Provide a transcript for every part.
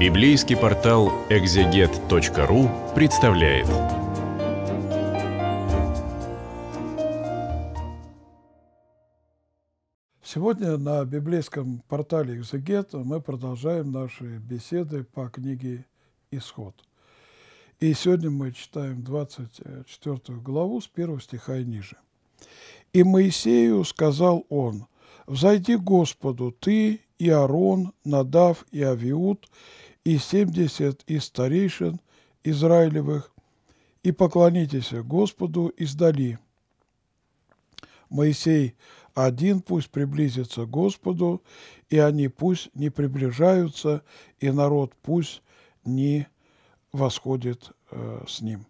Библейский портал экзегет.ру представляет. Сегодня на библейском портале «Экзегет» мы продолжаем наши беседы по книге «Исход». И сегодня мы читаем 24 главу с первого стиха и ниже. «И Моисею сказал он, «Взойди Господу, ты и Арон, Надав и Авиуд, и семьдесят из старейшин Израилевых, и поклонитесь Господу издали. Моисей один пусть приблизится к Господу, и они пусть не приближаются, и народ пусть не восходит э, с ним.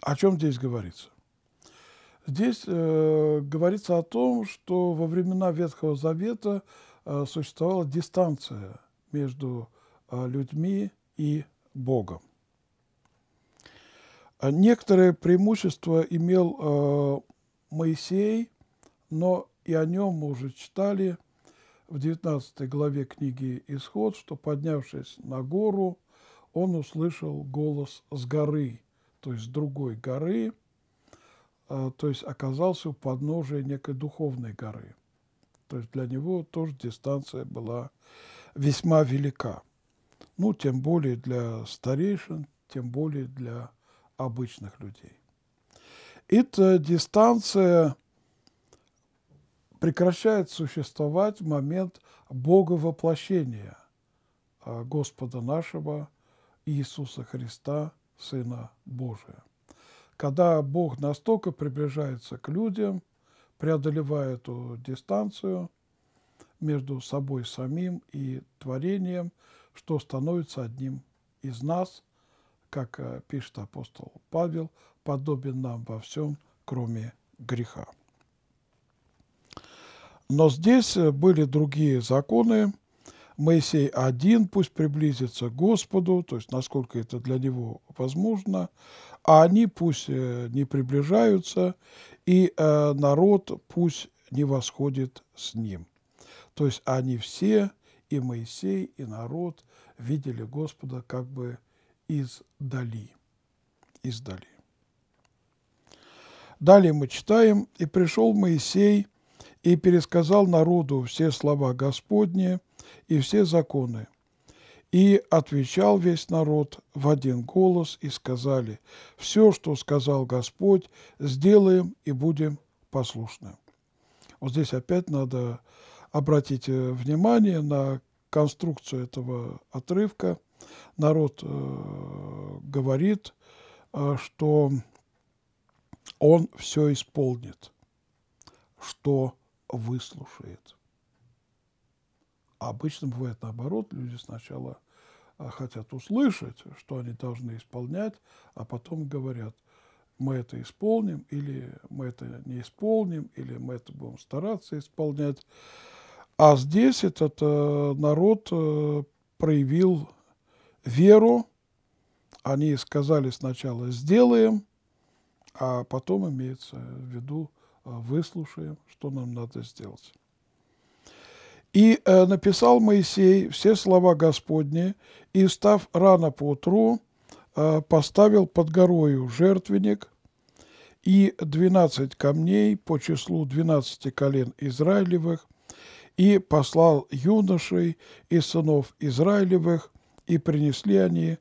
О чем здесь говорится? Здесь э, говорится о том, что во времена Ветхого Завета э, существовала дистанция между а, людьми и Богом. А, Некоторое преимущество имел а, Моисей, но и о нем мы уже читали в 19 главе книги «Исход», что, поднявшись на гору, он услышал голос с горы, то есть с другой горы, то есть оказался у подножия некой духовной горы. То есть для него тоже дистанция была весьма велика ну, тем более для старейшин, тем более для обычных людей. Эта дистанция прекращает существовать в момент Бога воплощения а, Господа нашего Иисуса Христа, Сына Божия. Когда Бог настолько приближается к людям, преодолевая эту дистанцию между собой самим и творением – что становится одним из нас, как э, пишет апостол Павел, подобен нам во всем, кроме греха. Но здесь э, были другие законы. Моисей один пусть приблизится к Господу, то есть насколько это для него возможно, а они пусть э, не приближаются, и народ пусть не восходит с ним. То есть они все и Моисей, и народ видели Господа как бы издали. Издали. Далее мы читаем, «И пришел Моисей, и пересказал народу все слова Господние и все законы. И отвечал весь народ в один голос и сказали, «Все, что сказал Господь, сделаем и будем послушны». Вот здесь опять надо обратите э, внимание на конструкцию этого отрывка. Народ э, говорит, э, что он все исполнит, что выслушает. обычно бывает наоборот, люди сначала э, хотят услышать, что они должны исполнять, а потом говорят, мы это исполним, или мы это не исполним, или мы это будем стараться исполнять. А здесь этот э, народ э, проявил веру. Они сказали сначала «сделаем», а потом имеется в виду э, «выслушаем, что нам надо сделать». И написал Моисей все слова Господни, и, встав рано по утру, поставил под горою жертвенник и двенадцать камней по числу двенадцати колен Израилевых – и послал юношей и сынов Израилевых, и принесли они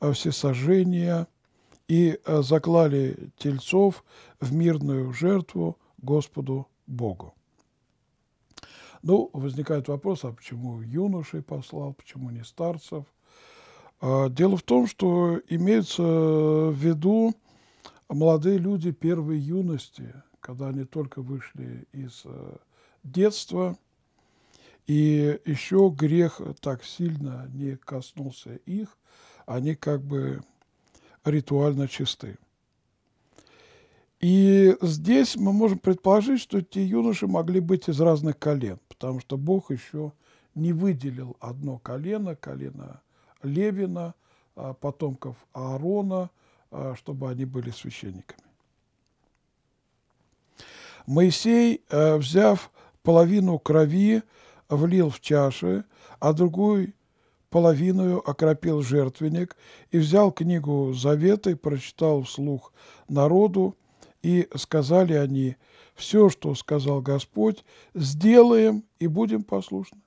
э, всесожжения, и э, заклали тельцов в мирную жертву Господу Богу. Ну, возникает вопрос, а почему юношей послал, почему не старцев? А, дело в том, что имеется э, в виду молодые люди первой юности, когда они только вышли из детства – и еще грех так сильно не коснулся их, они как бы ритуально чисты. И здесь мы можем предположить, что эти юноши могли быть из разных колен, потому что Бог еще не выделил одно колено, колено Левина, а, потомков Аарона, а, чтобы они были священниками. Моисей, э, взяв половину крови, влил в чаши, а другую половиною окропил жертвенник и взял книгу Завета и прочитал вслух народу, и сказали они, все, что сказал Господь, сделаем и будем послушны.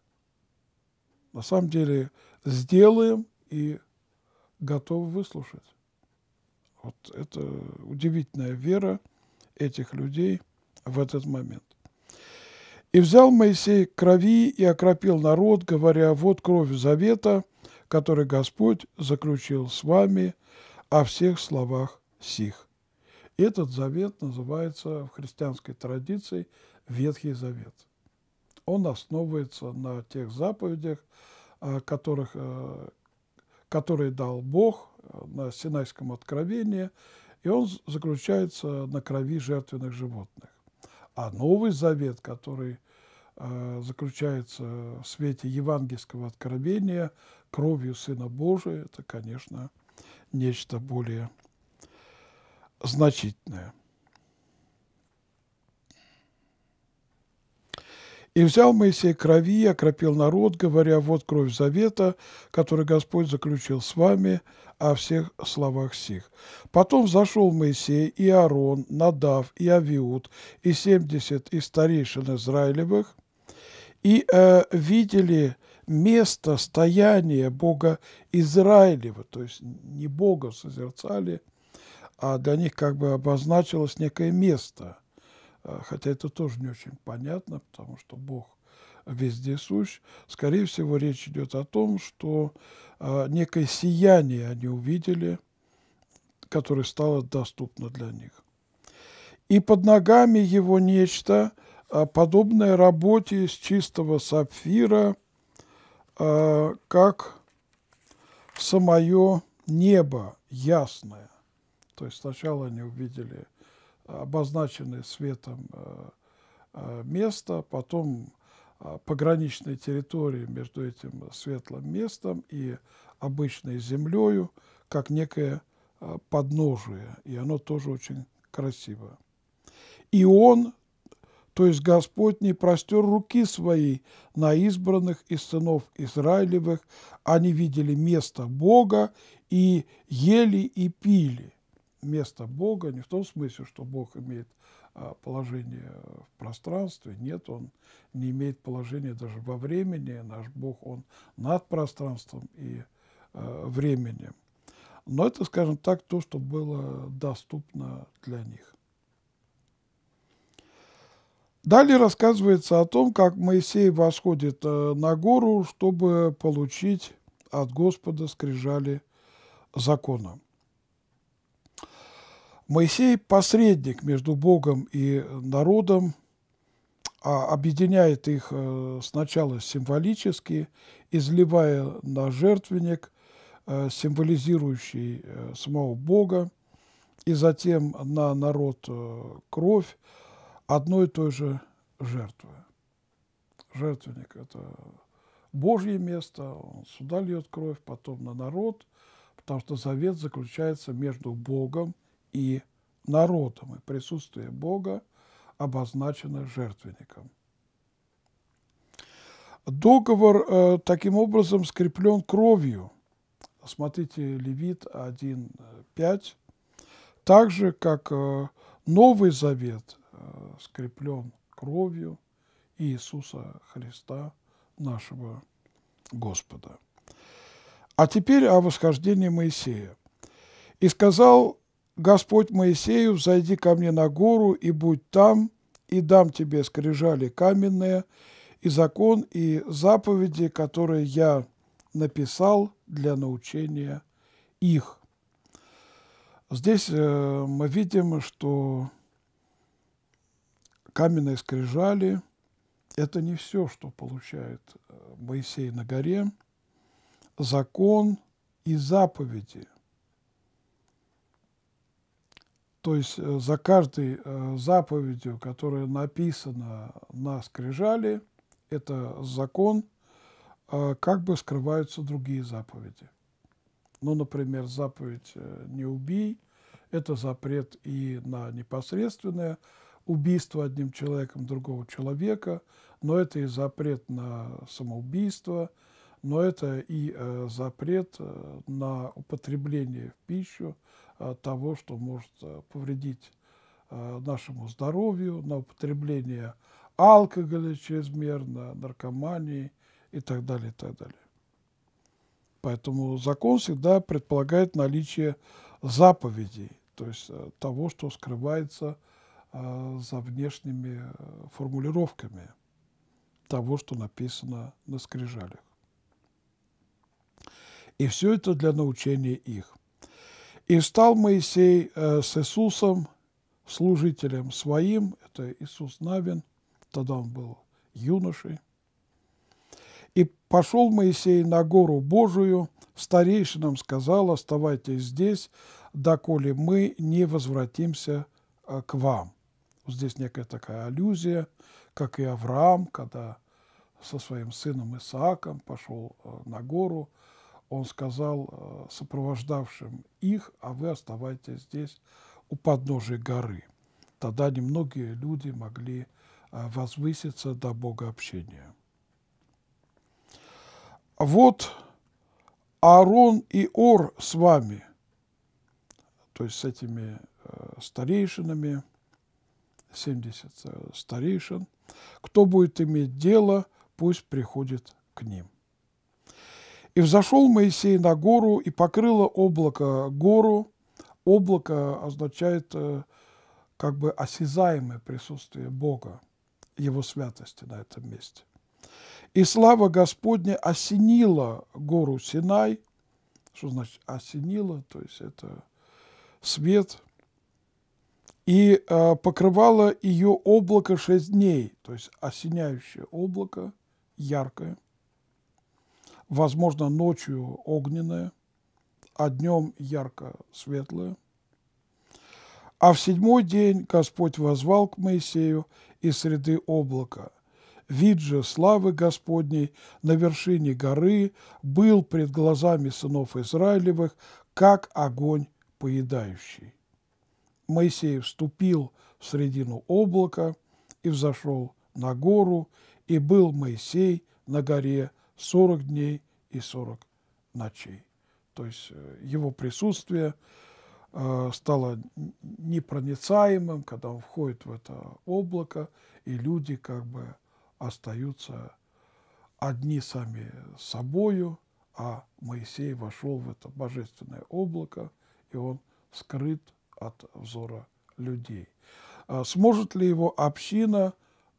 На самом деле, сделаем и готовы выслушать. Вот это удивительная вера этих людей в этот момент. И взял Моисей крови и окропил народ, говоря, вот кровь завета, который Господь заключил с вами о всех словах сих. Этот завет называется в христианской традиции Ветхий Завет. Он основывается на тех заповедях, а, которых, э, которые дал Бог э, на Синайском откровении, и он заключается на крови жертвенных животных. А Новый Завет, который э, заключается в свете евангельского откровения кровью Сына Божия, это, конечно, нечто более значительное. И взял Моисей крови и окропил народ, говоря, вот кровь завета, который Господь заключил с вами о всех словах сих. Потом взошел Моисей и Аарон, Надав и Авиуд и семьдесят из старейшин Израилевых, и э, видели место стояния Бога Израилева, то есть не Бога созерцали, а для них как бы обозначилось некое место – а, хотя это тоже не очень понятно, потому что Бог везде сущ. Скорее всего, речь идет о том, что а, некое сияние они увидели, которое стало доступно для них. И под ногами его нечто, а, подобное работе из чистого сапфира, как самое небо ясное. То есть сначала они увидели обозначены светом э, э, место, потом э, пограничные территории между этим светлым местом и обычной землею, как некое подножие, и оно тоже очень красиво. И он, то есть Господь, не простер руки свои на избранных из сынов Израилевых, они видели место Бога и ели и пили место Бога не в том смысле, что Бог имеет а, положение в пространстве. Нет, он не имеет положения даже во времени. Наш Бог, он над пространством и э, временем. Но это, скажем так, то, что было доступно для них. Далее рассказывается о том, как Моисей восходит а, на гору, чтобы получить от Господа скрижали законом. Моисей – посредник между Богом и народом, а объединяет их э, сначала символически, изливая на жертвенник, э, символизирующий э, самого Бога, и затем на народ кровь одной и той же жертвы. Жертвенник – это Божье место, он сюда льет кровь, потом на народ, потому что завет заключается между Богом – и народом, и присутствие Бога обозначено жертвенником. Договор э, таким образом скреплен кровью. Смотрите, Левит 1.5. Так же, как э, Новый Завет э, скреплен кровью Иисуса Христа, нашего Господа. А теперь о восхождении Моисея. «И сказал Господь Моисею, зайди ко мне на гору и будь там, и дам тебе скрижали каменные, и закон, и заповеди, которые я написал для научения их». Здесь э, мы видим, что каменные скрижали – это не все, что получает э, Моисей на горе. Закон и заповеди – То есть э, за каждой э, заповедью, которая написана на скрижали, это закон, э, как бы скрываются другие заповеди. Ну, например, заповедь «не убий» – это запрет и на непосредственное убийство одним человеком другого человека, но это и запрет на самоубийство – но это и э, запрет э, на употребление в пищу э, того, что может повредить нашему здоровью, на употребление алкоголя чрезмерно, наркомании и так далее, и так далее. Поэтому закон всегда предполагает наличие заповедей, то есть того, что скрывается за внешними формулировками того, что написано на скрижалях и все это для научения их. И стал Моисей э, с Иисусом, служителем своим, это Иисус Навин, тогда он был юношей, и пошел Моисей на гору Божию, старейшинам сказал, оставайтесь здесь, доколе мы не возвратимся э, к вам. Здесь некая такая аллюзия, как и Авраам, когда со своим сыном Исааком пошел э, на гору, он сказал э, сопровождавшим их, а вы оставайтесь здесь у подножия горы. Тогда немногие люди могли э, возвыситься до Бога общения. Вот Аарон и Ор с вами, то есть с этими э, старейшинами, 70 старейшин, кто будет иметь дело, пусть приходит к ним. И взошел Моисей на гору, и покрыло облако гору. Облако означает э, как бы осязаемое присутствие Бога, Его святости на этом месте. И слава Господня осенила гору Синай. Что значит осенила? То есть это свет. И э, покрывало ее облако шесть дней, то есть осеняющее облако, яркое – Возможно, ночью огненное, а днем ярко светлое. А в седьмой день Господь возвал к Моисею из среды облака. Вид же славы Господней на вершине горы был пред глазами сынов Израилевых, как огонь поедающий. Моисей вступил в середину облака и взошел на гору, и был Моисей на горе 40 дней и 40 ночей. То есть э, его присутствие э, стало непроницаемым, когда он входит в это облако, и люди как бы остаются одни сами собою, а Моисей вошел в это божественное облако, и он скрыт от взора людей. А сможет ли его община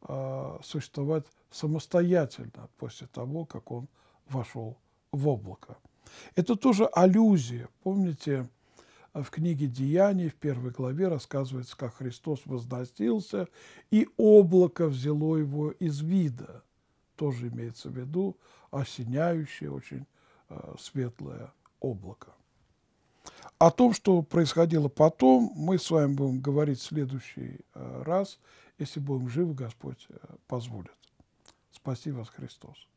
э, существовать самостоятельно после того, как он вошел в облако. Это тоже аллюзия. Помните, э, в книге «Деяний» в первой главе рассказывается, как Христос возносился, и облако взяло его из вида. Тоже имеется в виду осеняющее, очень э, светлое облако. О том, что происходило потом, мы с вами будем говорить в следующий э, раз, если будем живы, Господь позволит. Спаси вас, Христос!